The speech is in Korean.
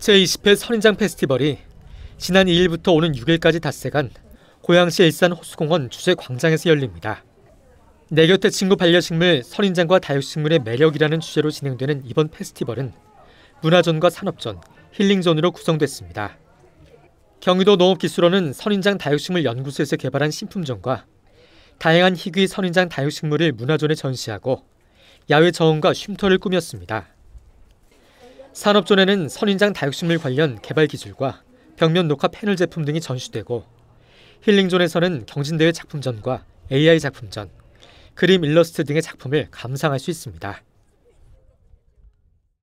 제20회 선인장 페스티벌이 지난 2일부터 오는 6일까지 닷새간 고양시 일산 호수공원 주제 광장에서 열립니다. 내 곁에 친구 반려식물 선인장과 다육식물의 매력이라는 주제로 진행되는 이번 페스티벌은 문화존과산업존 힐링존으로 구성됐습니다. 경기도 농업기술원은 선인장 다육식물 연구소에서 개발한 신품종과 다양한 희귀 선인장 다육식물을 문화존에 전시하고 야외 저온과 쉼터를 꾸몄습니다. 산업존에는 선인장 다육식물 관련 개발 기술과 벽면 녹화 패널 제품 등이 전시되고 힐링존에서는 경진대회 작품전과 AI 작품전, 그림 일러스트 등의 작품을 감상할 수 있습니다.